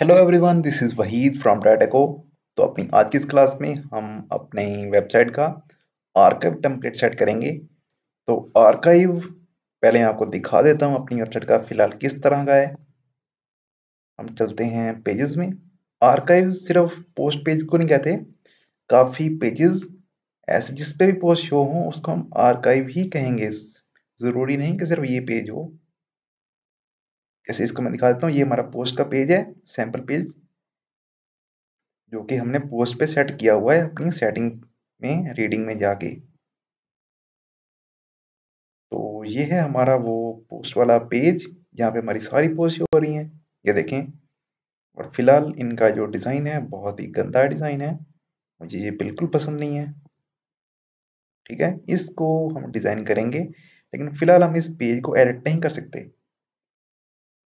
hello everyone this is Waheed from डाटेको तो अपनी आज की इस क्लास में हम अपने वेबसाइट का आर्काइव टेम्पलेट सेट करेंगे तो आर्काइव पहले आपको दिखा देता हूँ अपनी वेबसाइट का फ़िलहाल किस तरह का है हम चलते हैं पेजेस में आर्काइव सिर्फ पोस्ट पेज को नहीं कहते काफ़ी पेजेस ऐसे जिस पे भी पोस्ट शो हों उसको हम आर्काइव ही कहेंगे ज़रूरी नहीं कि सिर्फ ये पेज हो जैसे इसको मैं दिखा देता हूँ ये हमारा पोस्ट का पेज है सैंपल पेज जो कि हमने पोस्ट पे सेट किया हुआ है अपनी सेटिंग में रीडिंग में जाके तो ये है हमारा वो पोस्ट वाला पेज जहाँ पे हमारी सारी पोस्ट हो रही हैं ये देखें और फिलहाल इनका जो डिज़ाइन है बहुत ही गंदा डिज़ाइन है मुझे ये बिल्कुल पसंद नहीं है ठीक है इसको हम डिज़ाइन करेंगे लेकिन फिलहाल हम इस पेज को एडिट नहीं कर सकते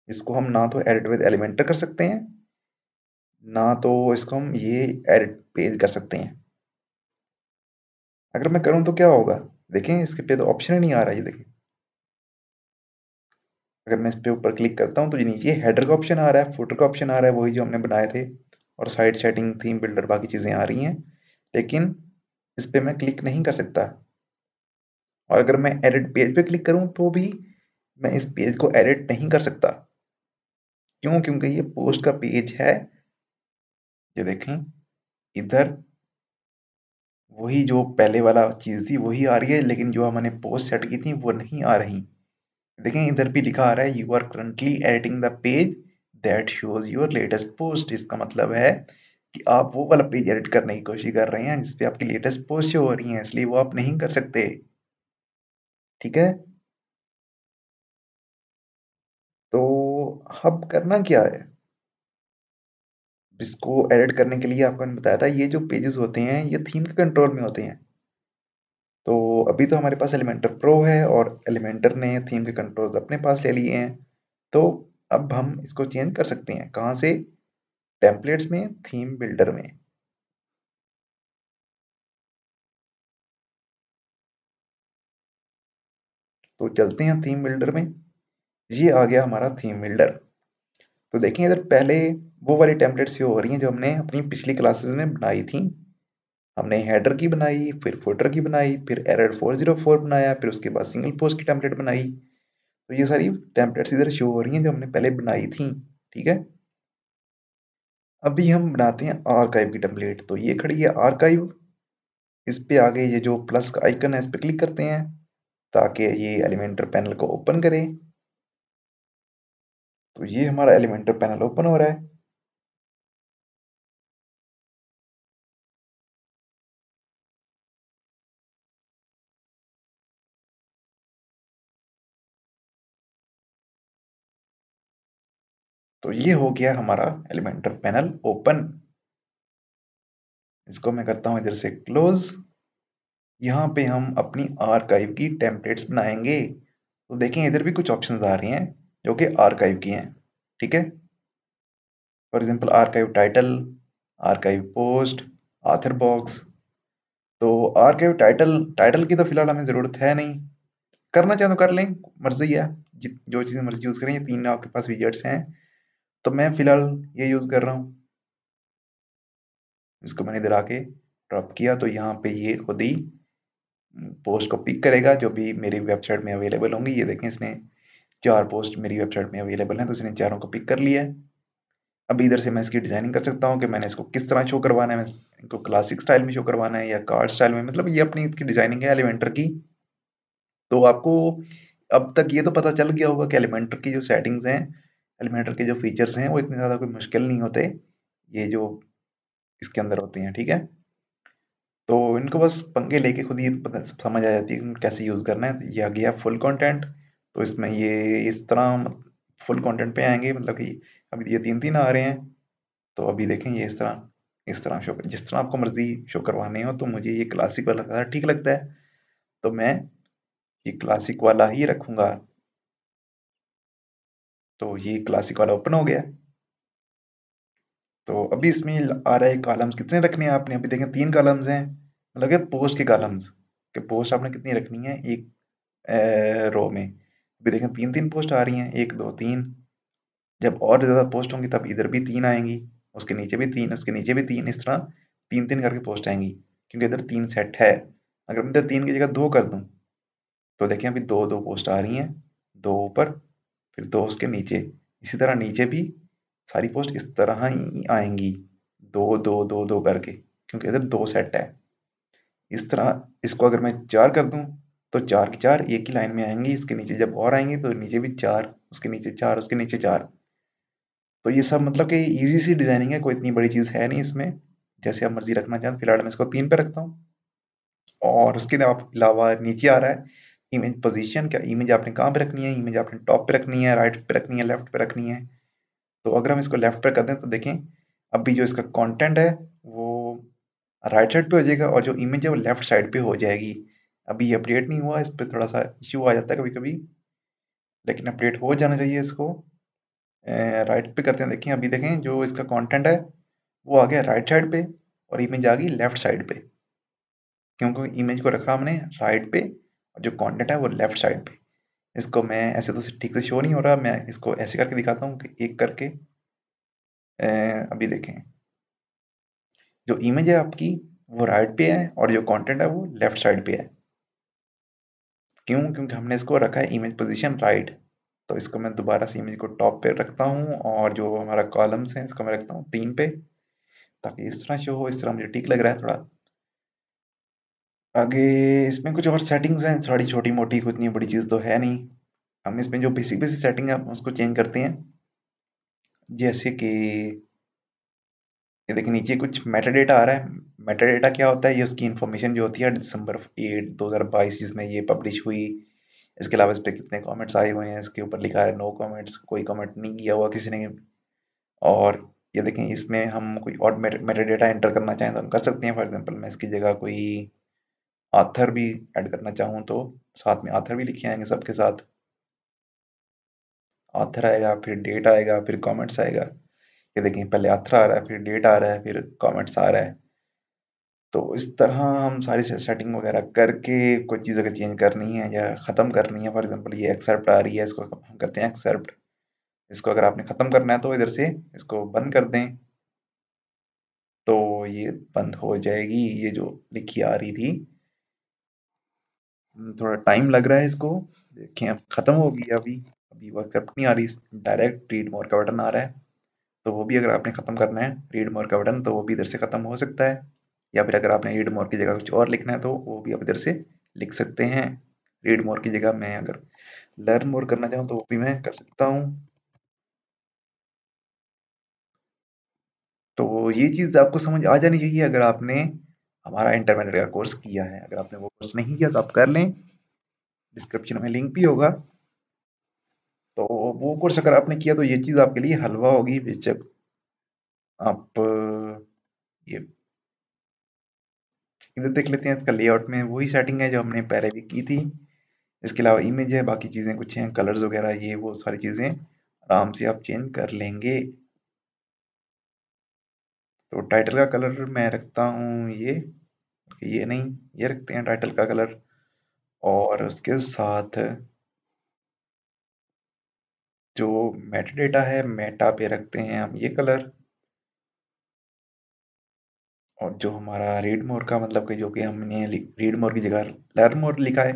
इसको हम ना तो एडिट विद एलिमेंटर कर सकते हैं ना तो इसको हम ये एडिट पेज कर सकते हैं अगर मैं करूं तो क्या होगा देखें इसके पे तो ऑप्शन ही नहीं आ रहा ये देखें अगर मैं इस पर ऊपर क्लिक करता हूं तो ये नीचे हेडर का ऑप्शन आ रहा है फुटर का ऑप्शन आ रहा है वही जो हमने बनाए थे और साइड सेटिंग थीम बिल्डर बाकी चीज़ें आ रही हैं लेकिन इस पर मैं क्लिक नहीं कर सकता और अगर मैं एडिट पेज पे क्लिक करूं तो भी मैं इस पेज को एडिट नहीं कर सकता क्यों क्योंकि ये पोस्ट का पेज है ये देखें इधर वही जो पहले वाला चीज थी वही आ रही है लेकिन जो हमने पोस्ट सेट की थी वो नहीं आ रही देखें इधर भी लिखा आ रहा है you are currently editing the page that shows your latest post इसका मतलब है कि आप वो वाला पेज एडिट करने की कोशिश कर रहे हैं जिसपे आपकी लेटेस्ट पोस्ट हो रही है इसलिए वो आप नहीं कर सकते ठीक है तो हब करना क्या है इसको एडिट करने के लिए आपको बताया था ये जो पेजेस होते हैं ये थीम के कंट्रोल में होते हैं तो अभी तो हमारे पास एलिमेंटर प्रो है और एलिमेंटर ने थीम के कंट्रोल अपने पास ले लिए हैं तो अब हम इसको चेंज कर सकते हैं कहाँ से टेम्पलेट्स में थीम बिल्डर में तो चलते हैं थीम बिल्डर में ये आ गया हमारा थीम बिल्डर तो देखें इधर पहले वो वाली टेम्पलेट से हो रही हैं जो हमने अपनी पिछली क्लासेस में बनाई थी हमने हेडर की बनाई फिर फोटर की बनाई फिर एरर 404 बनाया फिर उसके बाद सिंगल पोस्ट की टेम्पलेट बनाई तो ये सारी टेम्पलेट्स इधर शो हो रही हैं जो हमने पहले बनाई थी ठीक है अभी हम बनाते हैं आर्काइव की टेम्पलेट तो ये खड़ी है आर्काइव इस पे आगे ये जो प्लस का आइकन है इस पर क्लिक करते हैं ताकि ये एलिमेंटर पैनल को ओपन करें तो ये हमारा एलिमेंटर पैनल ओपन हो रहा है तो ये हो गया हमारा एलिमेंटर पैनल ओपन इसको मैं करता हूं इधर से क्लोज यहां पे हम अपनी आर्काइव की टेम्पलेट्स बनाएंगे तो देखें इधर भी कुछ ऑप्शंस आ रही हैं जो कि आर्काइव की हैं ठीक है for example archive title archive post author box तो आर्काइव टाइटल टाइटल की तो फिलहाल हमें ज़रूरत है नहीं करना चाहें तो कर लें मर्जी है जो चीज़ें मर्जी यूज़ करें ये तीन आपके पास विजेट्स हैं तो मैं फ़िलहाल ये यूज़ कर रहा हूँ इसको मैंने इधर आके ड्रॉप किया तो यहाँ पे ये खुद ही पोस्ट को पिक करेगा जो भी मेरी वेबसाइट में अवेलेबल होंगी ये देखें इसने चार पोस्ट मेरी वेबसाइट में अवेलेबल हैं तो इसने चारों को पिक कर लिया है अब इधर से मैं इसकी डिजाइनिंग कर सकता हूँ कि मैंने इसको किस तरह शो करवाना है इनको क्लासिक स्टाइल में शो करवाना है या कार्ड स्टाइल में मतलब ये अपनी इसकी डिजाइनिंग है एलिमेंटर की तो आपको अब तक ये तो पता चल गया होगा कि एलिमेंटर की जो सेटिंग्स हैं एलिमेंटर के जो फीचर्स हैं वो इतने ज़्यादा कोई मुश्किल नहीं होते ये जो इसके अंदर होते हैं ठीक है तो इनको बस पंखे लेके खुद ही समझ आ जाती है कैसे यूज़ करना है तो ये आ गया फुल कंटेंट तो इसमें ये इस तरह फुल कंटेंट पे आएंगे मतलब कि अभी ये तीन तीन आ रहे हैं तो अभी देखें ये इस तरह इस तरह शो जिस तरह आपको मर्जी शो करवाने हो तो मुझे ये क्लासिक वाला ज़्यादा ठीक लगता है तो मैं ये क्लासिक वाला ही रखूँगा तो ये क्लासिक वाला ओपन हो गया तो अभी इसमें आ रहे कॉलम्स कितने रखने हैं आपने अभी देखें तीन कॉलम्स हैं मतलब पोस्ट के कॉलम्स के पोस्ट आपने कितनी रखनी है एक रो में अभी देखें तीन तीन पोस्ट आ रही हैं एक दो तीन जब और ज़्यादा पोस्ट होंगी तब इधर भी तीन आएंगी उसके नीचे भी तीन उसके नीचे भी तीन इस तरह तीन तीन करके पोस्ट आएंगी क्योंकि इधर तीन सेट है अगर मैं इधर तीन की जगह दो कर दूं तो देखें अभी दो दो पोस्ट आ रही हैं दो ऊपर फिर दो उसके नीचे इसी तरह नीचे भी सारी पोस्ट इस तरह ही आएंगी दो दो दो दो करके क्योंकि इधर दो सेट है इस तरह इसको अगर मैं चार कर दूं तो चार की चार एक ही लाइन में आएंगी इसके नीचे जब और आएंगे तो नीचे भी चार उसके नीचे चार उसके नीचे चार तो ये सब मतलब कि इजी सी डिजाइनिंग है कोई इतनी बड़ी चीज़ है नहीं इसमें जैसे आप मर्जी रखना चाहें फिलहाल मैं इसको तीन पे रखता हूँ और उसके अलावा नीचे आ रहा है इमेज पोजिशन क्या इमेज आपने कहाँ पे रखनी है इमेज आपने टॉप पे रखनी है राइट पे रखनी है लेफ्ट पे रखनी है तो अगर हम इसको लेफ्ट पे कर दें तो देखें अभी जो इसका कॉन्टेंट है वो राइट साइड पे हो जाएगा और जो इमेज है वो लेफ्ट साइड पे हो जाएगी अभी अपडेट नहीं हुआ इस पर थोड़ा सा इश्यू आ जाता है कभी कभी लेकिन अपडेट हो जाना चाहिए इसको राइट पे करते हैं देखें अभी देखें जो इसका कंटेंट है वो आ गया राइट साइड पे और इमेज आ गई लेफ्ट साइड पे क्योंकि इमेज को रखा हमने राइट पे और जो कंटेंट है वो लेफ्ट साइड पे इसको मैं ऐसे तो ठीक से शो नहीं हो रहा मैं इसको ऐसे करके दिखाता हूँ कि एक करके अभी देखें जो इमेज है आपकी वो राइट पे है और जो कॉन्टेंट है वो लेफ्ट साइड पे है क्यों क्योंकि हमने इसको रखा है इमेज पोजीशन राइट तो इसको मैं दोबारा से इमेज को टॉप पे रखता हूँ और जो हमारा कॉलम्स हैं इसको मैं रखता हूँ तीन पे ताकि इस तरह शो हो इस तरह मुझे ठीक लग रहा है थोड़ा आगे इसमें कुछ और सेटिंग्स हैं थोड़ी छोटी मोटी कुछ नहीं बड़ी चीज़ तो है नहीं हम इसमें जो बेसिक बेसिक सेटिंग है उसको चेंज करते हैं जैसे कि ये देखिए नीचे कुछ मेटा डेटा आ रहा है मेटा डेटा क्या होता है ये उसकी इन्फॉर्मेशन जो होती है दिसंबर एट दो हज़ार बाईस इसमें ये पब्लिश हुई इसके अलावा इस पर कितने कमेंट्स आए हुए हैं इसके ऊपर लिखा है नो कमेंट्स कोई कमेंट नहीं किया हुआ किसी ने और ये देखें इसमें हम कोई और मेटा डेटा एंटर करना चाहें तो हम कर सकते हैं फॉर एग्जाम्पल मैं इसकी जगह कोई आथर भी एड करना चाहूँ तो साथ में आथर भी लिखे आएंगे सबके साथ आथर आएगा फिर डेट आएगा फिर कॉमेंट्स आएगा ये देखिए पहले आथर आ रहा है फिर डेट आ रहा है फिर कमेंट्स आ रहा है तो इस तरह हम सारी सेटिंग वगैरह करके कोई चीज़ अगर चेंज करनी है या ख़त्म करनी है फॉर एग्जांपल ये एक्सेप्ट आ रही है इसको हम करते हैं एक्सेप्ट इसको अगर आपने ख़त्म करना है तो इधर से इसको बंद कर दें तो ये बंद हो जाएगी ये जो लिखी आ रही थी हम्म, थोड़ा टाइम लग रहा है इसको देखें अब ख़त्म होगी अभी अभी वो एक्सेप्ट नहीं आ रही डायरेक्ट रीड मोर का बटन आ रहा है तो वो भी अगर आपने ख़त्म करना है रीड मोर का बटन तो वो भी इधर से ख़त्म हो सकता है या फिर अगर आपने रीड मोर की जगह कुछ और लिखना है तो वो भी आप इधर से लिख सकते हैं रीड मोर की जगह मैं अगर लर्न मोर करना चाहूँ तो वो भी मैं कर सकता हूँ तो ये चीज़ आपको समझ आ जानी चाहिए अगर आपने हमारा इंटरमीडिएट का कोर्स किया है अगर आपने वो कोर्स नहीं किया तो आप कर लें डिस्क्रिप्शन में लिंक भी होगा तो वो कोर्स अगर आपने किया तो ये चीज़ आपके लिए हलवा होगी बेचक आप ये इधर देख लेते हैं इसका लेआउट में वही सेटिंग है जो हमने पहले भी की थी इसके अलावा इमेज है बाकी चीज़ें कुछ हैं कलर्स वगैरह ये वो सारी चीज़ें आराम से आप चेंज कर लेंगे तो टाइटल का कलर मैं रखता हूँ ये ये नहीं ये रखते हैं टाइटल का कलर और उसके साथ जो मेटा डेटा है मेटा पे रखते हैं हम ये कलर और जो हमारा रीड मोर का मतलब कि जो कि हमने रीड मोर की जगह लर्न मोर लिखा है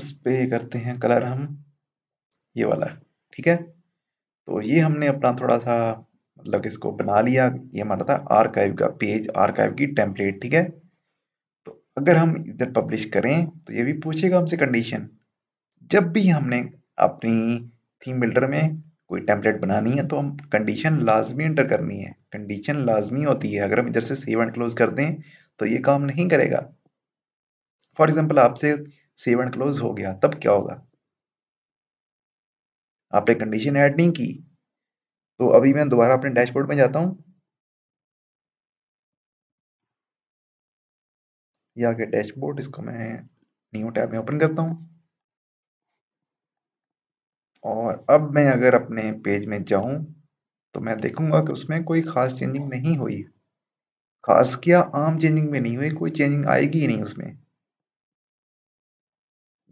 उस पर करते हैं कलर हम ये वाला ठीक है तो ये हमने अपना थोड़ा सा मतलब इसको बना लिया ये हमारा था आर्काइव का पेज आर्काइव की टेम्पलेट ठीक है तो अगर हम इधर पब्लिश करें तो ये भी पूछेगा हमसे कंडीशन जब भी हमने अपनी थीम बिल्डर में कोई टेम्पलेट बनानी है तो हम कंडीशन लाजमी इंटर करनी है कंडीशन लाजमी होती है अगर हम इधर से सेव एंड क्लोज कर दें तो ये काम नहीं करेगा फॉर एग्जाम्पल आपसे सेव एंड क्लोज हो गया तब क्या होगा आपने कंडीशन ऐड नहीं की तो अभी मैं दोबारा अपने डैशबोर्ड में जाता हूं या के डैशबोर्ड इसको मैं न्यू टैब में ओपन करता हूं और अब मैं अगर अपने पेज में जाऊं तो मैं देखूंगा कि उसमें कोई खास चेंजिंग नहीं हुई खास क्या आम चेंजिंग में नहीं हुई कोई चेंजिंग आएगी ही नहीं उसमें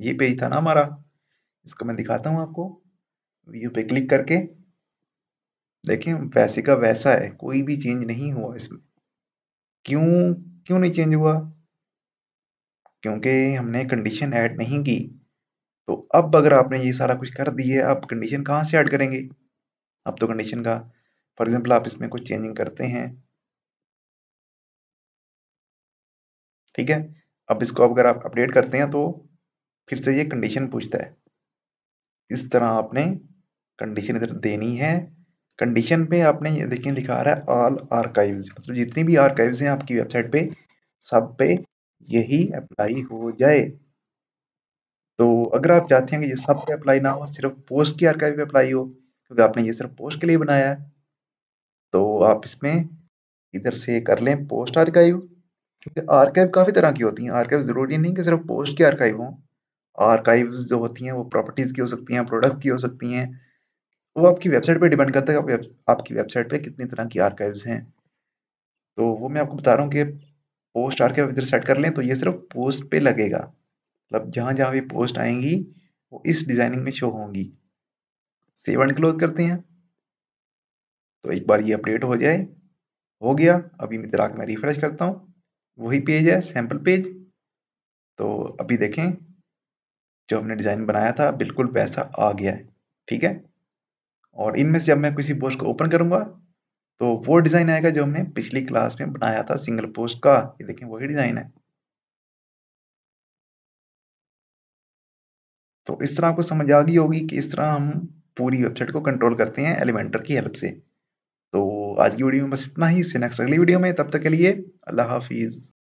ये पेज था ना हमारा इसको मैं दिखाता हूं आपको व्यू पे क्लिक करके देखें वैसे का वैसा है कोई भी चेंज नहीं हुआ इसमें क्यों क्यों नहीं चेंज हुआ क्योंकि हमने कंडीशन ऐड नहीं की तो अब अगर आपने ये सारा कुछ कर दिया है अब कंडीशन कहाँ से ऐड करेंगे अब तो कंडीशन का फॉर एग्जाम्पल आप इसमें कुछ चेंजिंग करते हैं ठीक है अब इसको अगर आप अपडेट करते हैं तो फिर से ये कंडीशन पूछता है इस तरह आपने कंडीशन इधर देनी है कंडीशन पे आपने ये देखिए लिखा आ रहा है ऑल आर्काइव्स मतलब जितनी भी आर्काइव्स हैं आपकी वेबसाइट पे सब पे यही अप्लाई हो जाए तो अगर आप चाहते हैं कि ये सब पे अप्लाई ना हो सिर्फ पोस्ट की आर्काइव पे अप्लाई हो क्योंकि आपने ये सिर्फ पोस्ट के लिए बनाया है तो आप इसमें इधर से कर लें पोस्ट आर्काइव क्योंकि आर्काइव काफ़ी तरह की होती हैं आर्काइव ज़रूरी नहीं कि सिर्फ पोस्ट की आर्काइव हो आर्काइव जो होती हैं वो प्रॉपर्टीज़ की हो सकती हैं प्रोडक्ट की हो सकती हैं वो आपकी वेबसाइट पे डिपेंड करता है आप आपकी वेबसाइट पे कितनी तरह की आर्काइव्स हैं तो वो मैं आपको बता रहा हूँ कि पोस्ट आर्काइव इधर सेट कर लें तो ये सिर्फ पोस्ट पे लगेगा मतलब जहां जहां भी पोस्ट आएंगी वो इस डिजाइनिंग में शो होंगी सेव एंड क्लोज करते हैं तो एक बार ये अपडेट हो जाए हो गया अभी मैं दिराग में रिफ्रेश करता हूँ वही पेज है सैम्पल पेज तो अभी देखें जो हमने डिज़ाइन बनाया था बिल्कुल वैसा आ गया है ठीक है और इनमें से जब मैं किसी पोस्ट को ओपन करूंगा तो वो डिज़ाइन आएगा जो हमने पिछली क्लास में बनाया था सिंगल पोस्ट का ये देखें वही डिज़ाइन है तो इस तरह आपको समझ आ गई होगी कि इस तरह हम पूरी वेबसाइट को कंट्रोल करते हैं एलिमेंटर की हेल्प से तो आज की वीडियो में बस इतना ही इससे नेक्स्ट अगली वीडियो में तब तक के लिए अल्लाह हाफिज़